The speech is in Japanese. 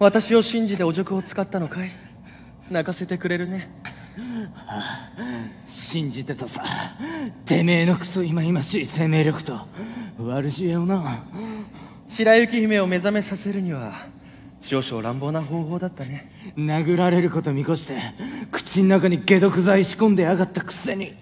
私を信じてお塾を使ったのかい泣かせてくれるね、はあ、信じてたさてめえのクソいまいましい生命力と悪知恵をな白雪姫を目覚めさせるには少々乱暴な方法だったね殴られること見越して口の中に解毒剤仕込んでやがったくせに